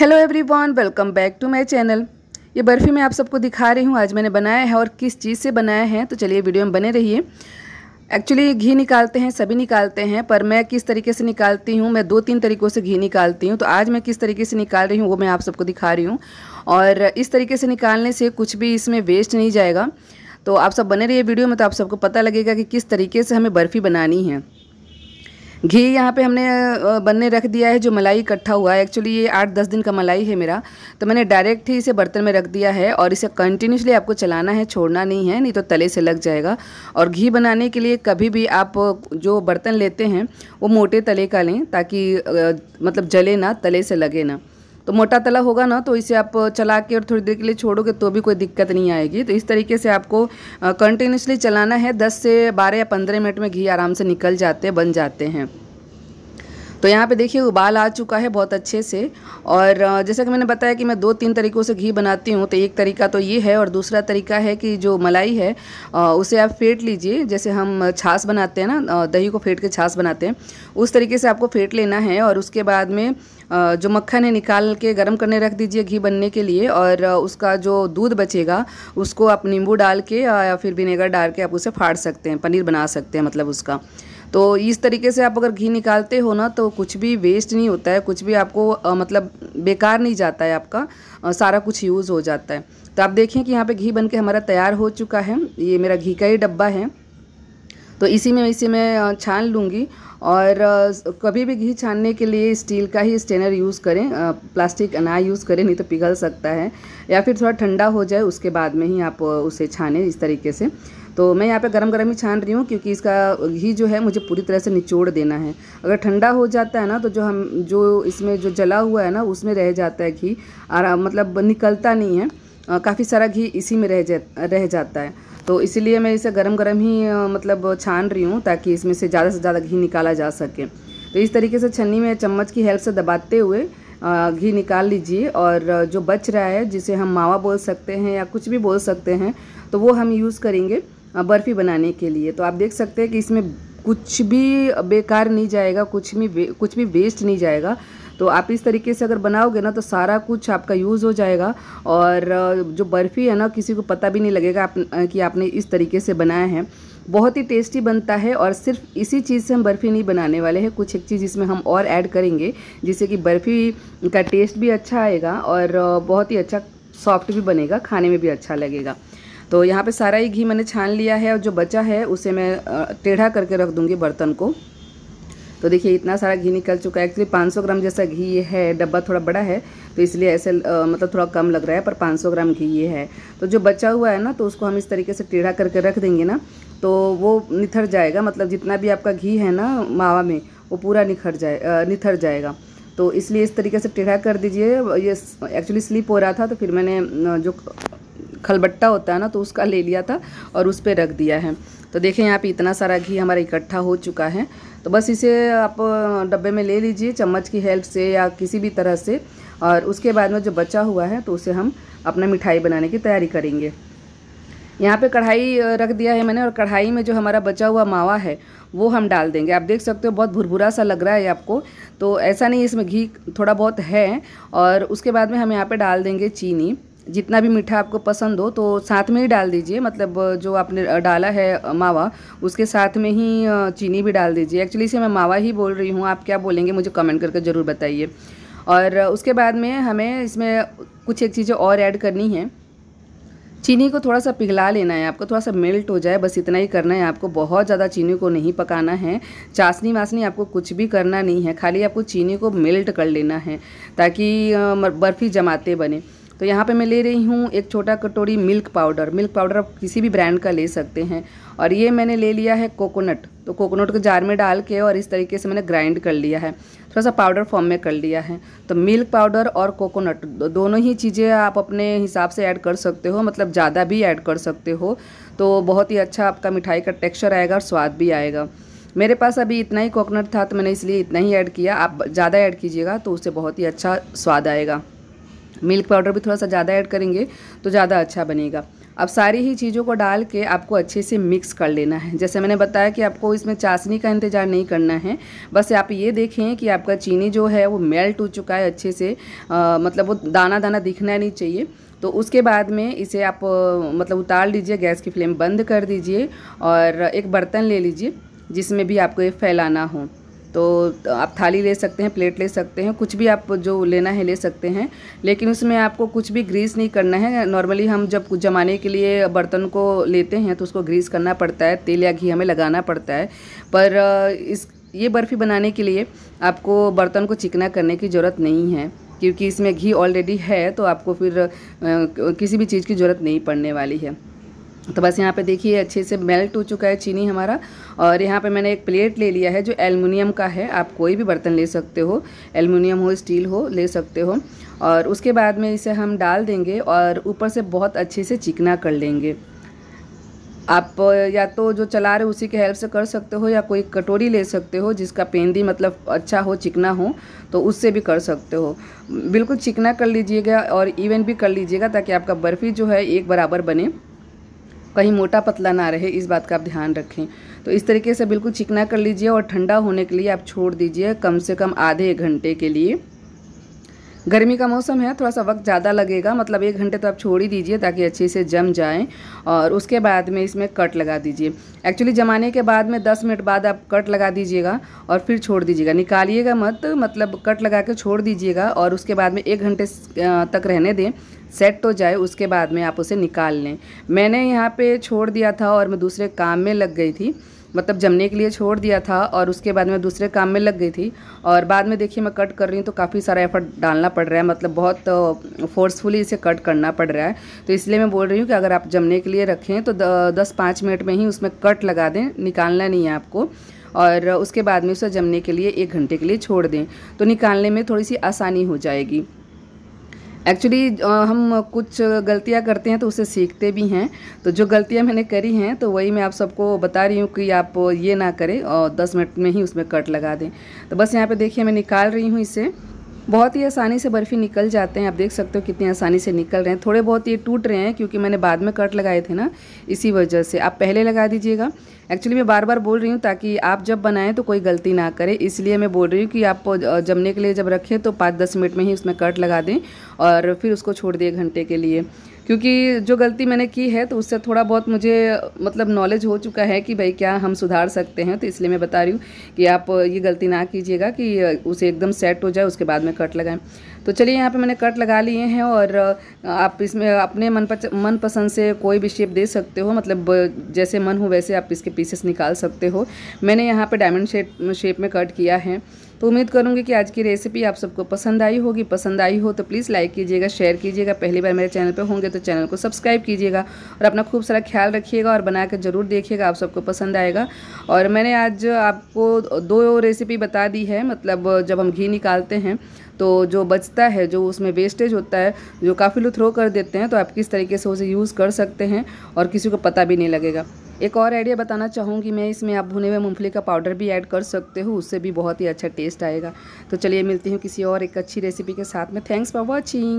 hello everyone welcome back to my channel ये बर्फ़ी मैं आप सबको दिखा रही हूँ आज मैंने बनाया है और किस चीज़ से बनाया है तो चलिए वीडियो में बने रहिए एक्चुअली घी निकालते हैं सभी निकालते हैं पर मैं किस तरीके से निकालती हूँ मैं दो तीन तरीक़ों से घी निकालती हूँ तो आज मैं किस तरीके से निकाल रही हूँ वो मैं आप सबको दिखा रही हूँ और इस तरीके से निकालने से कुछ भी इसमें वेस्ट नहीं जाएगा तो आप सब बने रहिए वीडियो में तो आप सबको पता लगेगा कि किस तरीके से हमें बर्फ़ी बनानी है घी यहाँ पे हमने बनने रख दिया है जो मलाई इकट्ठा हुआ है एक्चुअली ये आठ दस दिन का मलाई है मेरा तो मैंने डायरेक्ट ही इसे बर्तन में रख दिया है और इसे कंटिन्यूसली आपको चलाना है छोड़ना नहीं है नहीं तो तले से लग जाएगा और घी बनाने के लिए कभी भी आप जो बर्तन लेते हैं वो मोटे तले का लें ताकि मतलब जले ना तले से लगे ना तो मोटा तला होगा ना तो इसे आप चला के और थोड़ी देर के लिए छोड़ोगे तो भी कोई दिक्कत नहीं आएगी तो इस तरीके से आपको कंटिन्यूसली चलाना है दस से बारह या पंद्रह मिनट में घी आराम से निकल जाते बन जाते हैं तो यहाँ पे देखिए उबाल आ चुका है बहुत अच्छे से और जैसा कि मैंने बताया कि मैं दो तीन तरीक़ों से घी बनाती हूँ तो एक तरीका तो ये है और दूसरा तरीका है कि जो मलाई है उसे आप फेंट लीजिए जैसे हम छाछ बनाते हैं ना दही को फेंट के छाछ बनाते हैं उस तरीके से आपको फेंट लेना है और उसके बाद में जो मक्खन है निकाल के गर्म करने रख दीजिए घी बनने के लिए और उसका जो दूध बचेगा उसको आप नींबू डाल के या फिर विनेगर डाल के आप उसे फाड़ सकते हैं पनीर बना सकते हैं मतलब उसका तो इस तरीके से आप अगर घी निकालते हो ना तो कुछ भी वेस्ट नहीं होता है कुछ भी आपको आ, मतलब बेकार नहीं जाता है आपका आ, सारा कुछ यूज़ हो जाता है तो आप देखें कि यहाँ पे घी बन के हमारा तैयार हो चुका है ये मेरा घी का ही डब्बा है तो इसी में इसी में छान लूँगी और कभी भी घी छानने के लिए स्टील का ही स्टेनर यूज़ करें प्लास्टिक ना यूज़ करें नहीं तो पिघल सकता है या फिर थोड़ा ठंडा हो जाए उसके बाद में ही आप उसे छानें इस तरीके से तो मैं यहाँ पे गरम गरम ही छान रही हूँ क्योंकि इसका घी जो है मुझे पूरी तरह से निचोड़ देना है अगर ठंडा हो जाता है ना तो जो हम जो इसमें जो जला हुआ है ना उसमें रह जाता है घी आराम मतलब निकलता नहीं है काफ़ी सारा घी इसी में रह जा रह जाता है तो इसीलिए मैं इसे गरम गरम ही मतलब छान रही हूँ ताकि इसमें से ज़्यादा से ज़्यादा घी निकाला जा सके तो इस तरीके से छन्नी में चम्मच की हेल्प से दबाते हुए घी निकाल लीजिए और जो बच रहा है जिसे हम मावा बोल सकते हैं या कुछ भी बोल सकते हैं तो वो हम यूज़ करेंगे बर्फ़ी बनाने के लिए तो आप देख सकते हैं कि इसमें कुछ भी बेकार नहीं जाएगा कुछ भी कुछ भी वेस्ट नहीं जाएगा तो आप इस तरीके से अगर बनाओगे ना तो सारा कुछ आपका यूज़ हो जाएगा और जो बर्फ़ी है ना किसी को पता भी नहीं लगेगा आप, कि आपने इस तरीके से बनाया है बहुत ही टेस्टी बनता है और सिर्फ इसी चीज़ से हम बर्फ़ी नहीं बनाने वाले हैं कुछ एक चीज़ इसमें हम और ऐड करेंगे जिससे कि बर्फ़ी का टेस्ट भी अच्छा आएगा और बहुत ही अच्छा सॉफ्ट भी बनेगा खाने में भी अच्छा लगेगा तो यहाँ पे सारा ही घी मैंने छान लिया है और जो बचा है उसे मैं टेढ़ा करके रख दूँगी बर्तन को तो देखिए इतना सारा घी निकल चुका है एक्चुअली 500 ग्राम जैसा घी ये है डब्बा थोड़ा बड़ा है तो इसलिए ऐसे आ, मतलब थोड़ा कम लग रहा है पर 500 ग्राम घी ये है तो जो बचा हुआ है ना तो उसको हम इस तरीके से टेढ़ा करके रख देंगे ना तो वो निथर जाएगा मतलब जितना भी आपका घी है ना मावा में वो पूरा निखर जाए निथर जाएगा तो इसलिए इस तरीके से टेढ़ा कर दीजिए ये एक्चुअली स्लिप हो रहा था तो फिर मैंने जो खलबट्टा होता है ना तो उसका ले लिया था और उस पर रख दिया है तो देखें यहाँ पे इतना सारा घी हमारा इकट्ठा हो चुका है तो बस इसे आप डब्बे में ले लीजिए चम्मच की हेल्प से या किसी भी तरह से और उसके बाद में जो बचा हुआ है तो उसे हम अपना मिठाई बनाने की तैयारी करेंगे यहाँ पे कढ़ाई रख दिया है मैंने और कढ़ाई में जो हमारा बचा हुआ मावा है वो हम डाल देंगे आप देख सकते हो बहुत भुरभुरा सा लग रहा है आपको तो ऐसा नहीं इसमें घी थोड़ा बहुत है और उसके बाद में हम यहाँ पे डाल देंगे चीनी जितना भी मीठा आपको पसंद हो तो साथ में ही डाल दीजिए मतलब जो आपने डाला है मावा उसके साथ में ही चीनी भी डाल दीजिए एक्चुअली इसे मैं मावा ही बोल रही हूँ आप क्या बोलेंगे मुझे कमेंट करके ज़रूर बताइए और उसके बाद में हमें इसमें कुछ एक चीज़ें और ऐड करनी है चीनी को थोड़ा सा पिघला लेना है आपको थोड़ा सा मेल्ट हो जाए बस इतना ही करना है आपको बहुत ज़्यादा चीनी को नहीं पकाना है चासनी वासनी आपको कुछ भी करना नहीं है खाली आपको चीनी को मेल्ट कर लेना है ताकि बर्फ़ी जमाते बने तो यहाँ पे मैं ले रही हूँ एक छोटा कटोरी मिल्क पाउडर मिल्क पाउडर आप किसी भी ब्रांड का ले सकते हैं और ये मैंने ले लिया है कोकोनट तो कोकोनट को जार में डाल के और इस तरीके से मैंने ग्राइंड कर लिया है थोड़ा सा पाउडर फॉर्म में कर लिया है तो मिल्क पाउडर और कोकोनट दोनों ही चीज़ें आप अपने हिसाब से ऐड कर सकते हो मतलब ज़्यादा भी ऐड कर सकते हो तो बहुत ही अच्छा आपका मिठाई का टेक्स्चर आएगा और स्वाद भी आएगा मेरे पास अभी इतना ही कोकोनट था तो मैंने इसलिए इतना ही ऐड किया आप ज़्यादा ऐड कीजिएगा तो उससे बहुत ही अच्छा स्वाद आएगा मिल्क पाउडर भी थोड़ा सा ज़्यादा ऐड करेंगे तो ज़्यादा अच्छा बनेगा अब सारी ही चीज़ों को डाल के आपको अच्छे से मिक्स कर लेना है जैसे मैंने बताया कि आपको इसमें चाशनी का इंतज़ार नहीं करना है बस आप ये देखें कि आपका चीनी जो है वो मेल्ट हो चुका है अच्छे से आ, मतलब वो दाना दाना दिखना नहीं चाहिए तो उसके बाद में इसे आप मतलब उतार लीजिए गैस की फ्लेम बंद कर दीजिए और एक बर्तन ले लीजिए जिसमें भी आपको ये फैलाना हो तो आप थाली ले सकते हैं प्लेट ले सकते हैं कुछ भी आप जो लेना है ले सकते हैं लेकिन उसमें आपको कुछ भी ग्रीस नहीं करना है नॉर्मली हम जब कुछ जमाने के लिए बर्तन को लेते हैं तो उसको ग्रीस करना पड़ता है तेल या घी हमें लगाना पड़ता है पर इस ये बर्फ़ी बनाने के लिए आपको बर्तन को चिकना करने की ज़रूरत नहीं है क्योंकि इसमें घी ऑलरेडी है तो आपको फिर किसी भी चीज़ की ज़रूरत नहीं पड़ने वाली है तो बस यहाँ पे देखिए अच्छे से मेल्ट हो चुका है चीनी हमारा और यहाँ पे मैंने एक प्लेट ले लिया है जो एलमिनियम का है आप कोई भी बर्तन ले सकते हो एलमिनियम हो स्टील हो ले सकते हो और उसके बाद में इसे हम डाल देंगे और ऊपर से बहुत अच्छे से चिकना कर लेंगे आप या तो जो चला रहे उसी के हेल्प से कर सकते हो या कोई कटोरी ले सकते हो जिसका पेंदी मतलब अच्छा हो चिकना हो तो उससे भी कर सकते हो बिल्कुल चिकना कर लीजिएगा और इवन भी कर लीजिएगा ताकि आपका बर्फ़ी जो है एक बराबर बने कहीं मोटा पतला ना रहे इस बात का आप ध्यान रखें तो इस तरीके से बिल्कुल चिकना कर लीजिए और ठंडा होने के लिए आप छोड़ दीजिए कम से कम आधे घंटे के लिए गर्मी का मौसम है थोड़ा सा वक्त ज़्यादा लगेगा मतलब एक घंटे तो आप छोड़ ही दीजिए ताकि अच्छे से जम जाएँ और उसके बाद में इसमें कट लगा दीजिए एक्चुअली जमाने के बाद में दस मिनट बाद आप कट लगा दीजिएगा और फिर छोड़ दीजिएगा निकालिएगा मत मतलब कट लगा के छोड़ दीजिएगा और उसके बाद में एक घंटे तक रहने दें सेट तो जाए उसके बाद में आप उसे निकाल लें मैंने यहाँ पे छोड़ दिया था और मैं दूसरे काम में लग गई थी मतलब जमने के लिए छोड़ दिया था और उसके बाद में दूसरे काम में लग गई थी और बाद में देखिए मैं कट कर रही हूँ तो काफ़ी सारा एफर्ट डालना पड़ रहा है मतलब बहुत फोर्सफुली इसे कट करना पड़ रहा है तो इसलिए मैं बोल रही हूँ कि अगर आप जमने के लिए रखें तो दस पाँच मिनट में ही उसमें कट लगा दें निकालना नहीं है आपको और उसके बाद में उसे जमने के लिए एक घंटे के लिए छोड़ दें तो निकालने में थोड़ी सी आसानी हो जाएगी एक्चुअली हम कुछ गलतियां करते हैं तो उसे सीखते भी हैं तो जो गलतियां मैंने करी हैं तो वही मैं आप सबको बता रही हूँ कि आप ये ना करें और 10 मिनट में ही उसमें कट लगा दें तो बस यहाँ पे देखिए मैं निकाल रही हूँ इसे बहुत ही आसानी से बर्फ़ी निकल जाते हैं आप देख सकते हो कितनी आसानी से निकल रहे हैं थोड़े बहुत ये टूट रहे हैं क्योंकि मैंने बाद में कट लगाए थे ना इसी वजह से आप पहले लगा दीजिएगा एक्चुअली मैं बार बार बोल रही हूँ ताकि आप जब बनाएं तो कोई गलती ना करें इसलिए मैं बोल रही हूँ कि आप जमने के लिए जब रखें तो पाँच दस मिनट में ही उसमें कट लगा दें और फिर उसको छोड़ दिए घंटे के लिए क्योंकि जो गलती मैंने की है तो उससे थोड़ा बहुत मुझे मतलब नॉलेज हो चुका है कि भाई क्या हम सुधार सकते हैं तो इसलिए मैं बता रही हूँ कि आप ये गलती ना कीजिएगा कि उसे एकदम सेट हो जाए उसके बाद में कट लगाएं तो चलिए यहाँ पे मैंने कट लगा लिए हैं और आप इसमें अपने मन मनपसंद से कोई भी शेप दे सकते हो मतलब जैसे मन हो वैसे आप इसके पीसेस निकाल सकते हो मैंने यहाँ पर डायमंड शेप शेप में कट किया है तो उम्मीद करूँगी कि आज की रेसिपी आप सबको पसंद आई होगी पसंद आई हो तो प्लीज़ लाइक कीजिएगा शेयर कीजिएगा पहली बार मेरे चैनल पर होंगे तो चैनल को सब्सक्राइब कीजिएगा और अपना खूब सारा ख्याल रखिएगा और बना कर ज़रूर देखिएगा आप सबको पसंद आएगा और मैंने आज आपको दो रेसिपी बता दी है मतलब जब हम घी निकालते हैं तो जो बचता है जो उसमें वेस्टेज होता है जो काफ़ी लोग थ्रो कर देते हैं तो आप किस तरीके से उसे यूज़ कर सकते हैं और किसी को पता भी नहीं लगेगा एक और आइडिया बताना चाहूँगी मैं इसमें आप भुने हुए मूँगफली का पाउडर भी ऐड कर सकते हो उससे भी बहुत ही अच्छा टेस्ट आएगा तो चलिए मिलती हूँ किसी और एक अच्छी रेसिपी के साथ में थैंक्स फॉर वॉचिंग